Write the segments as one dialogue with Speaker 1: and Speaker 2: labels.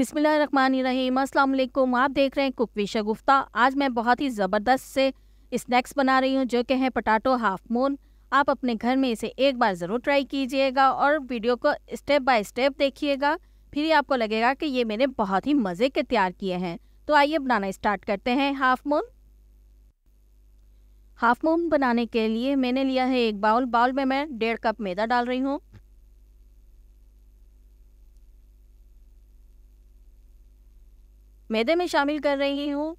Speaker 1: अस्सलाम वालेकुम आप देख रहे हैं कुक विशा गुफ्ता आज मैं बहुत ही ज़बरदस्त से स्नैक्स बना रही हूँ जो कि है पटाटो हाफ मून आप अपने घर में इसे एक बार ज़रूर ट्राई कीजिएगा और वीडियो को स्टेप बाय स्टेप देखिएगा फिर ही आपको लगेगा कि ये मैंने बहुत ही मज़े के तैयार किए हैं तो आइए बनाना स्टार्ट करते हैं हाफ मून हाफ मून बनाने के लिए मैंने लिया है एक बाउल बाउल में मैं डेढ़ कप मैदा डाल रही हूँ मैदे में शामिल कर रही हूँ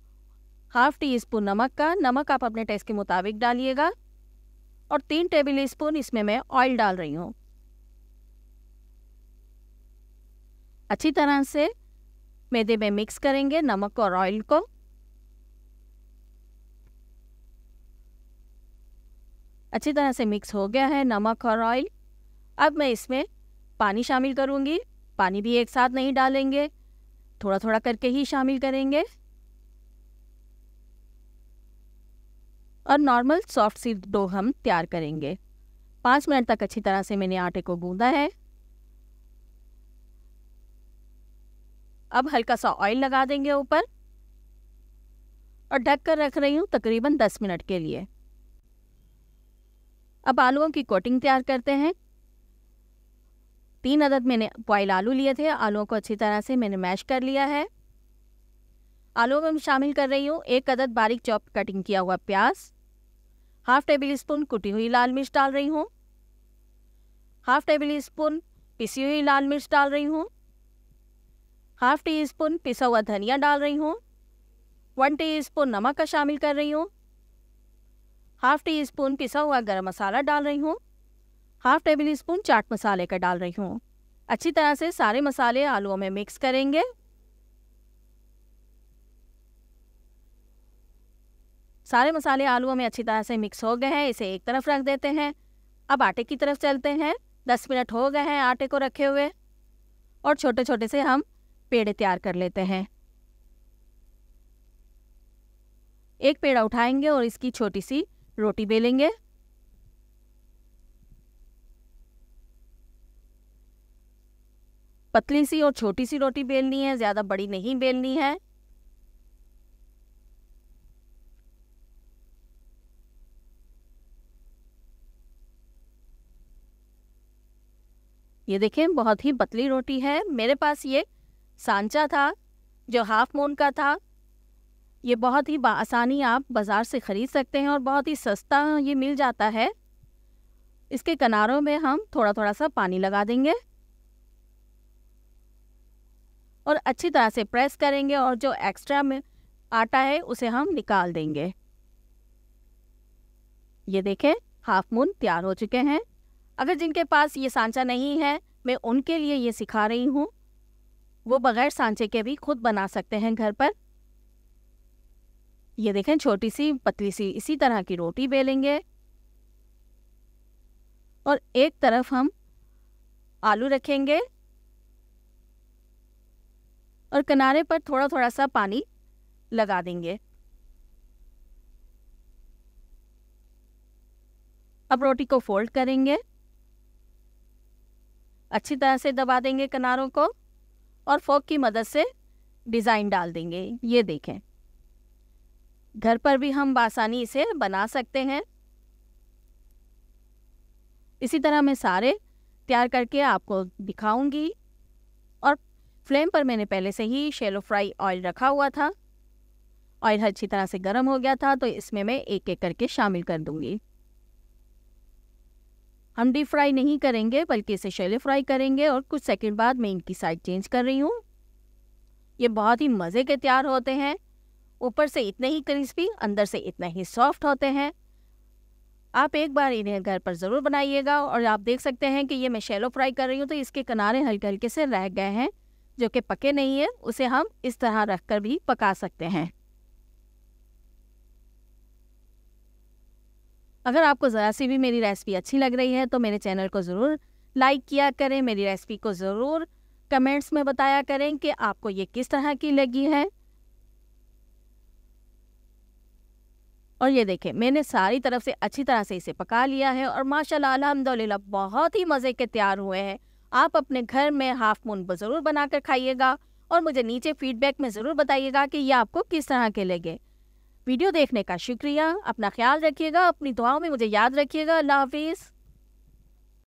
Speaker 1: हाफ टी स्पून नमक का नमक आप अपने टेस्ट के मुताबिक डालिएगा और तीन टेबल स्पून इसमें मैं ऑयल डाल रही हूँ अच्छी तरह से मैदे में मिक्स करेंगे नमक और ऑयल को अच्छी तरह से मिक्स हो गया है नमक और ऑयल अब मैं इसमें पानी शामिल करूँगी पानी भी एक साथ नहीं डालेंगे थोड़ा थोड़ा करके ही शामिल करेंगे और नॉर्मल सॉफ्ट सी डो हम तैयार करेंगे पाँच मिनट तक अच्छी तरह से मैंने आटे को गूंदा है अब हल्का सा ऑयल लगा देंगे ऊपर और ढक कर रख रही हूँ तकरीबन दस मिनट के लिए अब आलूओं की कोटिंग तैयार करते हैं तीन अदद मैंने बॉयल आलू लिए थे आलुओं को अच्छी तरह से मैंने मैश कर लिया है आलुओं में शामिल कर रही हूँ एक अदद बारीक चॉप कटिंग किया हुआ प्याज हाफ टेबल स्पून कुटी हुई लाल मिर्च डाल रही हूँ हाफ टेबल स्पून पिसी हुई लाल मिर्च डाल रही हूँ हाफ टी स्पून पिसा हुआ धनिया डाल रही हूँ वन टी स्पून नमक का शामिल कर रही हूँ हाफ टी स्पून पिसा हुआ गर्म मसाला डाल रही हूँ हाफ टेबल स्पून चाट मसाले का डाल रही हूँ अच्छी तरह से सारे मसाले आलुओं में मिक्स करेंगे सारे मसाले आलुओं में अच्छी तरह से मिक्स हो गए हैं इसे एक तरफ रख देते हैं अब आटे की तरफ चलते हैं दस मिनट हो गए हैं आटे को रखे हुए और छोटे छोटे से हम पेड़े तैयार कर लेते हैं एक पेड़ा उठाएंगे और इसकी छोटी सी रोटी बेलेंगे पतली सी और छोटी सी रोटी बेलनी है ज़्यादा बड़ी नहीं बेलनी है ये देखें बहुत ही पतली रोटी है मेरे पास ये सांचा था जो हाफ मोन का था ये बहुत ही आसानी आप बाज़ार से ख़रीद सकते हैं और बहुत ही सस्ता ये मिल जाता है इसके किनारों में हम थोड़ा थोड़ा सा पानी लगा देंगे और अच्छी तरह से प्रेस करेंगे और जो एक्स्ट्रा में आटा है उसे हम निकाल देंगे ये देखें हाफ मून तैयार हो चुके हैं अगर जिनके पास ये सांचा नहीं है मैं उनके लिए ये सिखा रही हूँ वो बग़ैर सांचे के भी खुद बना सकते हैं घर पर ये देखें छोटी सी पतली सी इसी तरह की रोटी बेलेंगे और एक तरफ हम आलू रखेंगे और किनारे पर थोड़ा थोड़ा सा पानी लगा देंगे अब रोटी को फोल्ड करेंगे अच्छी तरह से दबा देंगे किनारों को और फोक की मदद से डिज़ाइन डाल देंगे ये देखें घर पर भी हम बासानी इसे बना सकते हैं इसी तरह मैं सारे तैयार करके आपको दिखाऊंगी फ्लेम पर मैंने पहले से ही शेलो फ्राई ऑयल रखा हुआ था ऑयल अच्छी तरह से गर्म हो गया था तो इसमें मैं एक एक करके शामिल कर दूंगी हम डीप फ्राई नहीं करेंगे बल्कि इसे शेलो फ्राई करेंगे और कुछ सेकंड बाद मैं इनकी साइड चेंज कर रही हूँ ये बहुत ही मज़े के तैयार होते हैं ऊपर से इतने ही क्रिस्पी अंदर से इतना ही सॉफ्ट होते हैं आप एक बार इन्हें घर पर ज़रूर बनाइएगा और आप देख सकते हैं कि ये मैं शेलो फ्राई कर रही हूँ तो इसके किनारे हल्के हल्के से रह गए हैं जो कि पके नहीं है उसे हम इस तरह रख कर भी पका सकते हैं अगर आपको ज़रा सी भी मेरी रेसिपी अच्छी लग रही है तो मेरे चैनल को ज़रूर लाइक किया करें मेरी रेसिपी को ज़रूर कमेंट्स में बताया करें कि आपको ये किस तरह की लगी है और ये देखें मैंने सारी तरफ से अच्छी तरह से इसे पका लिया है और माशाल्लाह अल्हम्दुलिल्लाह बहुत ही मज़े के तैयार हुए हैं आप अपने घर में हाफ मून ज़रूर बनाकर खाइएगा और मुझे नीचे फीडबैक में ज़रूर बताइएगा कि यह आपको किस तरह के लगे वीडियो देखने का शुक्रिया अपना ख्याल रखिएगा अपनी दुआओं में मुझे याद रखिएगा अल्लाह हाफिज़